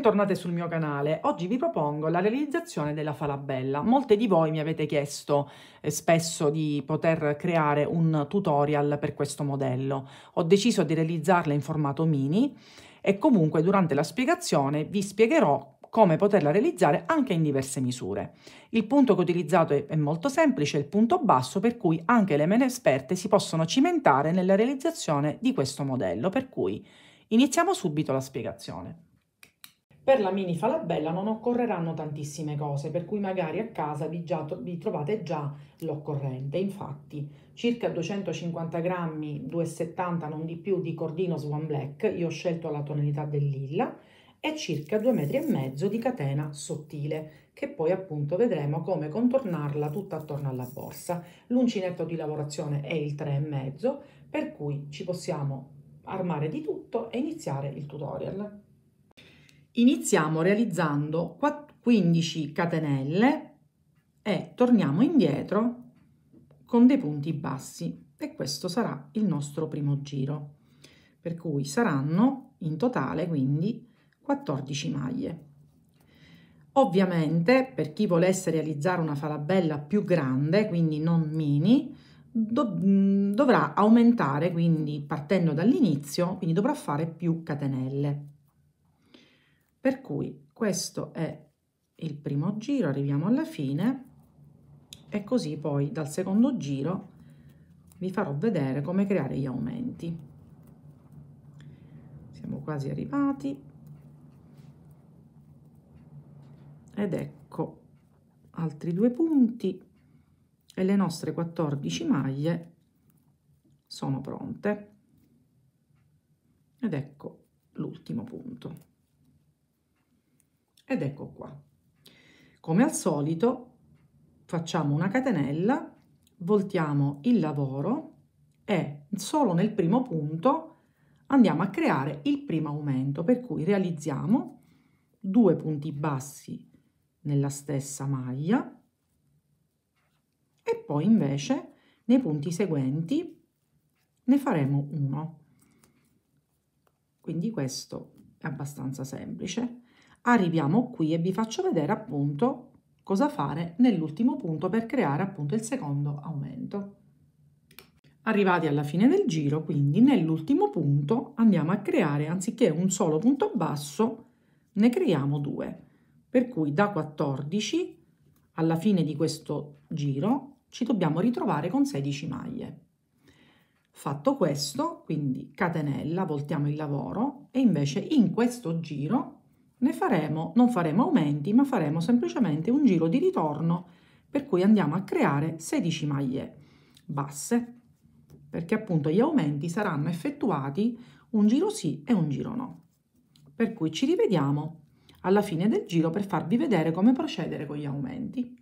Bentornate sul mio canale. Oggi vi propongo la realizzazione della falabella. Molte di voi mi avete chiesto eh, spesso di poter creare un tutorial per questo modello. Ho deciso di realizzarla in formato mini e comunque durante la spiegazione vi spiegherò come poterla realizzare anche in diverse misure. Il punto che ho utilizzato è, è molto semplice, il punto basso, per cui anche le mele esperte si possono cimentare nella realizzazione di questo modello, per cui iniziamo subito la spiegazione. Per la mini falabella non occorreranno tantissime cose, per cui magari a casa vi, già, vi trovate già l'occorrente. Infatti, circa 250 grammi, 2,70 non di più, di cordino Swan Black, io ho scelto la tonalità del lilla, e circa 2,5 metri e mezzo di catena sottile, che poi appunto vedremo come contornarla tutta attorno alla borsa. L'uncinetto di lavorazione è il 3,5, per cui ci possiamo armare di tutto e iniziare il tutorial iniziamo realizzando 15 catenelle e torniamo indietro con dei punti bassi e questo sarà il nostro primo giro per cui saranno in totale quindi 14 maglie ovviamente per chi volesse realizzare una farabella più grande quindi non mini dov dovrà aumentare quindi partendo dall'inizio quindi dovrà fare più catenelle per cui questo è il primo giro, arriviamo alla fine e così poi dal secondo giro vi farò vedere come creare gli aumenti. Siamo quasi arrivati ed ecco altri due punti e le nostre 14 maglie sono pronte ed ecco l'ultimo punto ed ecco qua. Come al solito facciamo una catenella, voltiamo il lavoro e solo nel primo punto andiamo a creare il primo aumento, per cui realizziamo due punti bassi nella stessa maglia e poi invece nei punti seguenti ne faremo uno. Quindi questo è abbastanza semplice. Arriviamo qui e vi faccio vedere appunto cosa fare nell'ultimo punto per creare appunto il secondo aumento. Arrivati alla fine del giro, quindi nell'ultimo punto andiamo a creare, anziché un solo punto basso, ne creiamo due. Per cui da 14 alla fine di questo giro ci dobbiamo ritrovare con 16 maglie. Fatto questo, quindi catenella, voltiamo il lavoro e invece in questo giro ne faremo, non faremo aumenti, ma faremo semplicemente un giro di ritorno, per cui andiamo a creare 16 maglie basse, perché appunto gli aumenti saranno effettuati un giro sì e un giro no. Per cui ci rivediamo alla fine del giro per farvi vedere come procedere con gli aumenti.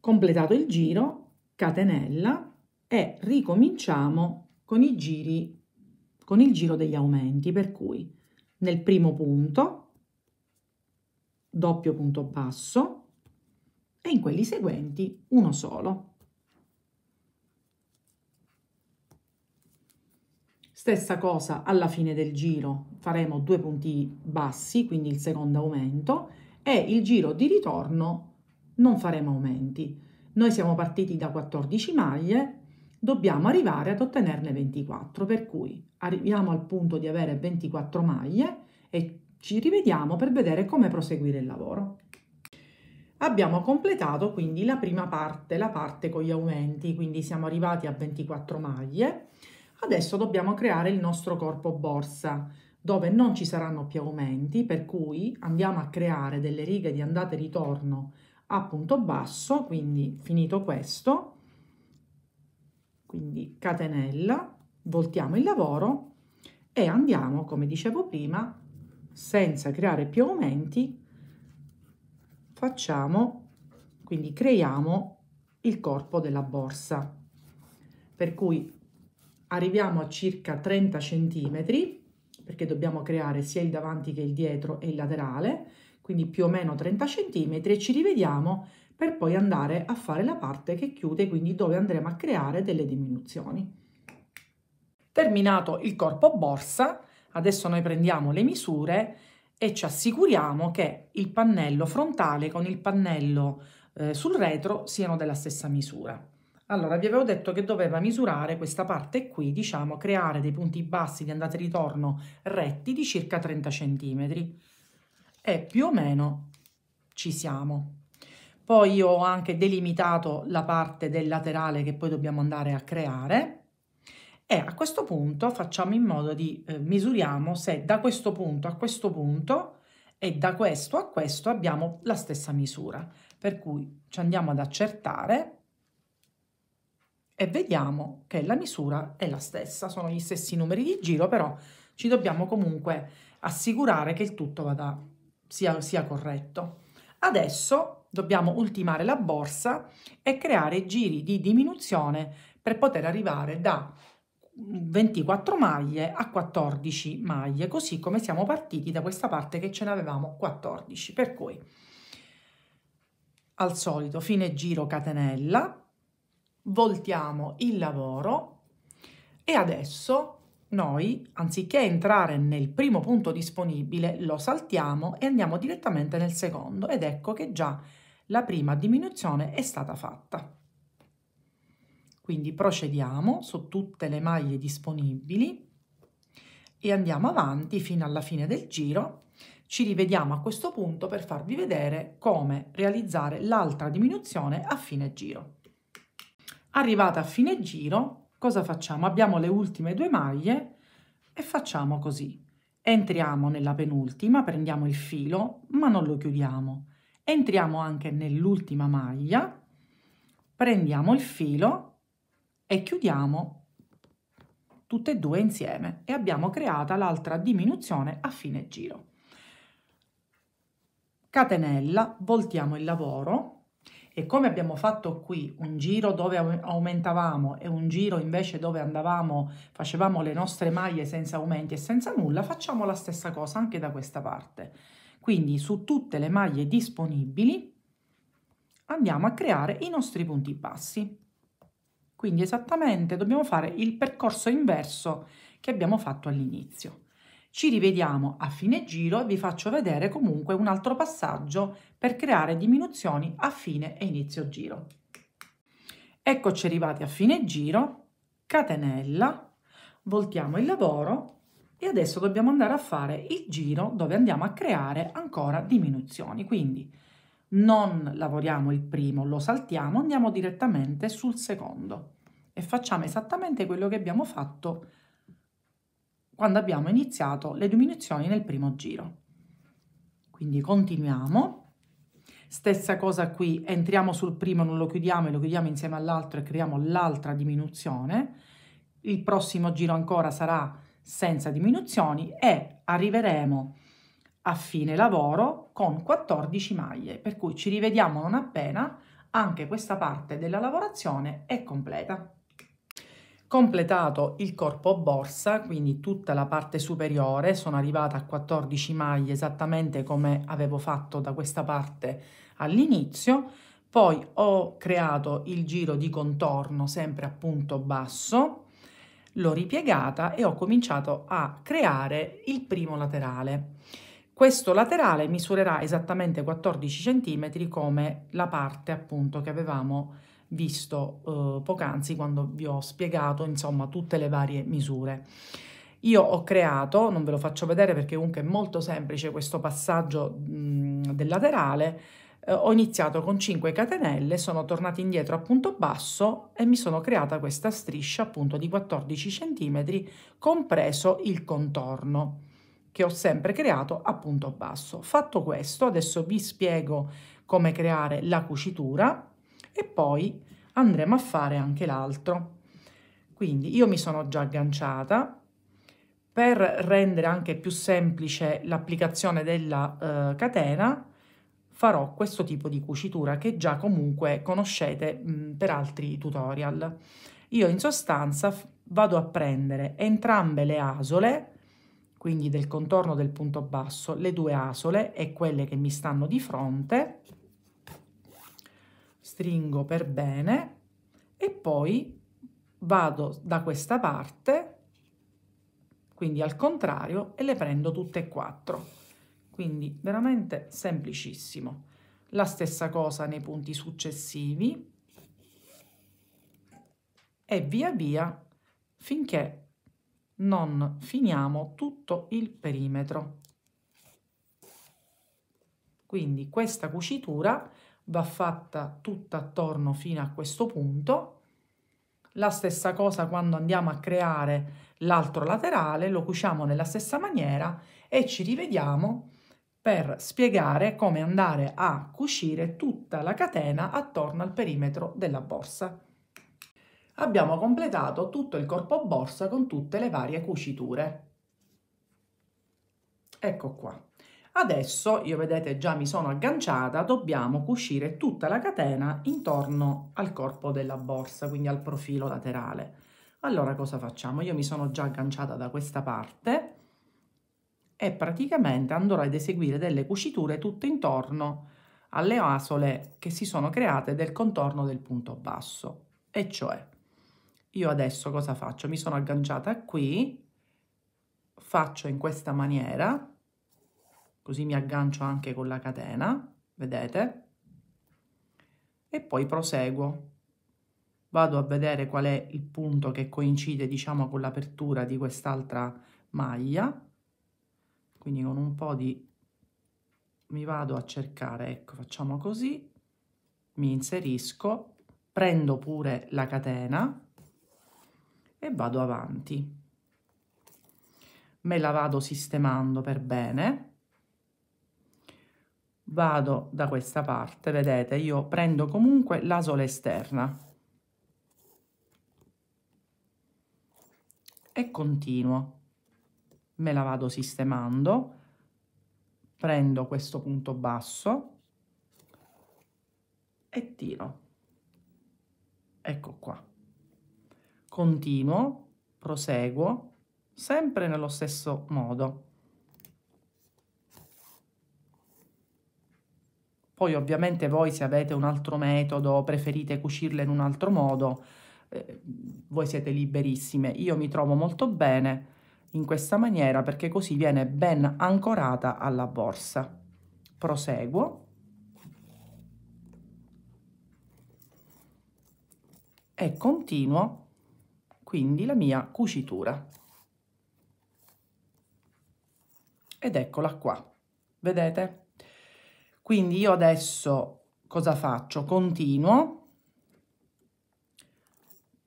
Completato il giro, catenella e ricominciamo con i giri con il giro degli aumenti, per cui nel primo punto doppio punto basso e in quelli seguenti uno solo. Stessa cosa alla fine del giro, faremo due punti bassi, quindi il secondo aumento, e il giro di ritorno non faremo aumenti. Noi siamo partiti da 14 maglie, dobbiamo arrivare ad ottenerne 24, per cui arriviamo al punto di avere 24 maglie e ci rivediamo per vedere come proseguire il lavoro. Abbiamo completato quindi la prima parte, la parte con gli aumenti, quindi siamo arrivati a 24 maglie. Adesso dobbiamo creare il nostro corpo borsa dove non ci saranno più aumenti, per cui andiamo a creare delle righe di andata e ritorno a punto basso, quindi finito questo, quindi catenella, voltiamo il lavoro e andiamo, come dicevo prima, senza creare più aumenti, facciamo, quindi creiamo il corpo della borsa. Per cui arriviamo a circa 30 centimetri perché dobbiamo creare sia il davanti che il dietro e il laterale, quindi più o meno 30 centimetri e ci rivediamo per poi andare a fare la parte che chiude, quindi dove andremo a creare delle diminuzioni. Terminato il corpo borsa, adesso noi prendiamo le misure e ci assicuriamo che il pannello frontale con il pannello eh, sul retro siano della stessa misura. Allora, vi avevo detto che doveva misurare questa parte qui, diciamo, creare dei punti bassi di andata e ritorno retti di circa 30 cm. E più o meno ci siamo. Poi io ho anche delimitato la parte del laterale che poi dobbiamo andare a creare e a questo punto facciamo in modo di eh, misuriamo se da questo punto a questo punto e da questo a questo abbiamo la stessa misura. Per cui ci andiamo ad accertare e vediamo che la misura è la stessa, sono gli stessi numeri di giro, però ci dobbiamo comunque assicurare che il tutto vada, sia, sia corretto. Adesso dobbiamo ultimare la borsa e creare giri di diminuzione per poter arrivare da 24 maglie a 14 maglie, così come siamo partiti da questa parte che ce ne avevamo 14. Per cui al solito fine giro catenella, voltiamo il lavoro e adesso noi anziché entrare nel primo punto disponibile lo saltiamo e andiamo direttamente nel secondo ed ecco che già la prima diminuzione è stata fatta. Quindi procediamo su tutte le maglie disponibili e andiamo avanti fino alla fine del giro. Ci rivediamo a questo punto per farvi vedere come realizzare l'altra diminuzione a fine giro. Arrivata a fine giro, cosa facciamo? Abbiamo le ultime due maglie e facciamo così. Entriamo nella penultima, prendiamo il filo, ma non lo chiudiamo Entriamo anche nell'ultima maglia, prendiamo il filo e chiudiamo tutte e due insieme e abbiamo creata l'altra diminuzione a fine giro. Catenella, voltiamo il lavoro e come abbiamo fatto qui un giro dove aumentavamo e un giro invece dove andavamo facevamo le nostre maglie senza aumenti e senza nulla facciamo la stessa cosa anche da questa parte quindi su tutte le maglie disponibili andiamo a creare i nostri punti bassi. Quindi esattamente dobbiamo fare il percorso inverso che abbiamo fatto all'inizio. Ci rivediamo a fine giro e vi faccio vedere comunque un altro passaggio per creare diminuzioni a fine e inizio giro. Eccoci arrivati a fine giro, catenella, voltiamo il lavoro e adesso dobbiamo andare a fare il giro dove andiamo a creare ancora diminuzioni. Quindi non lavoriamo il primo, lo saltiamo, andiamo direttamente sul secondo e facciamo esattamente quello che abbiamo fatto quando abbiamo iniziato le diminuzioni nel primo giro. Quindi continuiamo, stessa cosa qui, entriamo sul primo, non lo chiudiamo e lo chiudiamo insieme all'altro e creiamo l'altra diminuzione. Il prossimo giro ancora sarà senza diminuzioni e arriveremo a fine lavoro con 14 maglie, per cui ci rivediamo non appena anche questa parte della lavorazione è completa. Completato il corpo borsa, quindi tutta la parte superiore, sono arrivata a 14 maglie esattamente come avevo fatto da questa parte all'inizio, poi ho creato il giro di contorno sempre appunto basso, l'ho ripiegata e ho cominciato a creare il primo laterale. Questo laterale misurerà esattamente 14 cm come la parte appunto che avevamo visto eh, poc'anzi quando vi ho spiegato insomma tutte le varie misure. Io ho creato, non ve lo faccio vedere perché comunque è molto semplice questo passaggio mh, del laterale, eh, ho iniziato con 5 catenelle, sono tornata indietro a punto basso e mi sono creata questa striscia appunto di 14 cm compreso il contorno che ho sempre creato a punto basso. Fatto questo, adesso vi spiego come creare la cucitura e poi andremo a fare anche l'altro. Quindi io mi sono già agganciata, per rendere anche più semplice l'applicazione della eh, catena farò questo tipo di cucitura che già comunque conoscete mh, mm, per altri tutorial. Io in sostanza vado a prendere entrambe le asole, quindi del contorno del punto basso, le due asole e quelle che mi stanno di fronte, stringo per bene e poi vado da questa parte, quindi al contrario, e le prendo tutte e quattro. Quindi veramente semplicissimo. La stessa cosa nei punti successivi e via via finché non finiamo tutto il perimetro. Quindi questa cucitura va fatta tutta attorno fino a questo punto. La stessa cosa quando andiamo a creare l'altro laterale, lo cuciamo nella stessa maniera e ci rivediamo per spiegare come andare a cucire tutta la catena attorno al perimetro della borsa. Abbiamo completato tutto il corpo borsa con tutte le varie cuciture. Ecco qua. Adesso, io vedete già mi sono agganciata, dobbiamo cucire tutta la catena intorno al corpo della borsa, quindi al profilo laterale. Allora cosa facciamo? Io mi sono già agganciata da questa parte, e praticamente andrò ad eseguire delle cuciture tutte intorno alle asole che si sono create del contorno del punto basso. E cioè, io adesso cosa faccio? Mi sono agganciata qui, faccio in questa maniera, così mi aggancio anche con la catena, vedete? E poi proseguo. Vado a vedere qual è il punto che coincide, diciamo, con l'apertura di quest'altra maglia quindi con un po' di mi vado a cercare, ecco facciamo così, mi inserisco, prendo pure la catena e vado avanti. Me la vado sistemando per bene. Vado da questa parte, vedete, io prendo comunque la sola esterna. E continuo me la vado sistemando, prendo questo punto basso e tiro. Ecco qua. Continuo, proseguo, sempre nello stesso modo. Poi ovviamente voi se avete un altro metodo, preferite cucirle in un altro modo, eh, voi siete liberissime. Io mi trovo molto bene in questa maniera perché così viene ben ancorata alla borsa. Proseguo. E continuo quindi la mia cucitura. Ed eccola qua, vedete? Quindi io adesso cosa faccio? Continuo,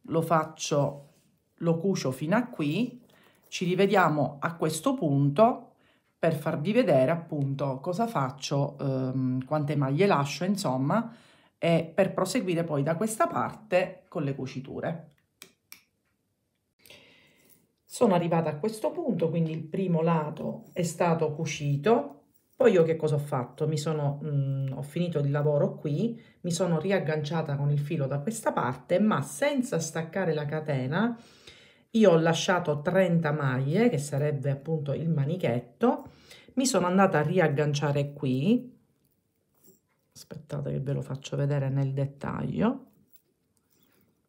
lo faccio, lo cucio fino a qui ci rivediamo a questo punto per farvi vedere appunto cosa faccio, ehm, quante maglie lascio insomma e per proseguire poi da questa parte con le cuciture. Sono arrivata a questo punto, quindi il primo lato è stato cucito, poi io che cosa ho fatto? Mi sono, mh, mm, ho finito il lavoro qui, mi sono riagganciata con il filo da questa parte, ma senza staccare la catena, io ho lasciato 30 maglie, che sarebbe appunto il manichetto, mi sono andata a riagganciare qui, aspettate che ve lo faccio vedere nel dettaglio,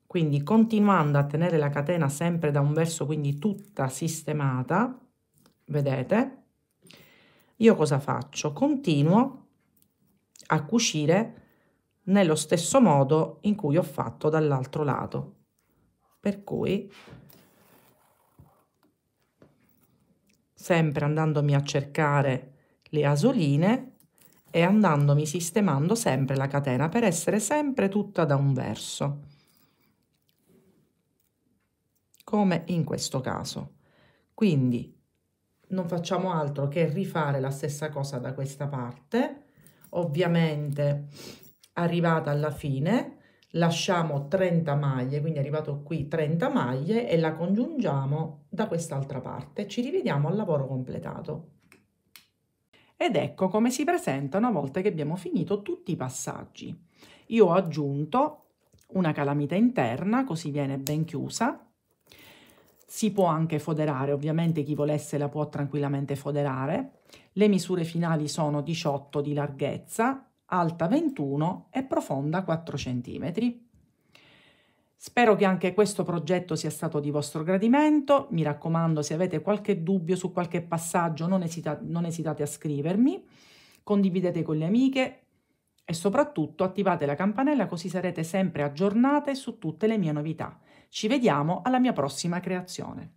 quindi continuando a tenere la catena sempre da un verso, quindi tutta sistemata, vedete, io cosa faccio? Continuo a cucire nello stesso modo in cui ho fatto dall'altro lato, per cui sempre andandomi a cercare le asoline e andandomi sistemando sempre la catena per essere sempre tutta da un verso come in questo caso quindi non facciamo altro che rifare la stessa cosa da questa parte ovviamente arrivata alla fine lasciamo 30 maglie, quindi arrivato qui 30 maglie e la congiungiamo da quest'altra parte. Ci rivediamo al lavoro completato. Ed ecco come si presenta una volta che abbiamo finito tutti i passaggi. Io ho aggiunto una calamita interna, così viene ben chiusa. Si può anche foderare, ovviamente chi volesse la può tranquillamente foderare. Le misure finali sono 18 di larghezza alta 21 e profonda 4 cm. Spero che anche questo progetto sia stato di vostro gradimento, mi raccomando se avete qualche dubbio su qualche passaggio non, esita non esitate a scrivermi, condividete con le amiche e soprattutto attivate la campanella così sarete sempre aggiornate su tutte le mie novità. Ci vediamo alla mia prossima creazione.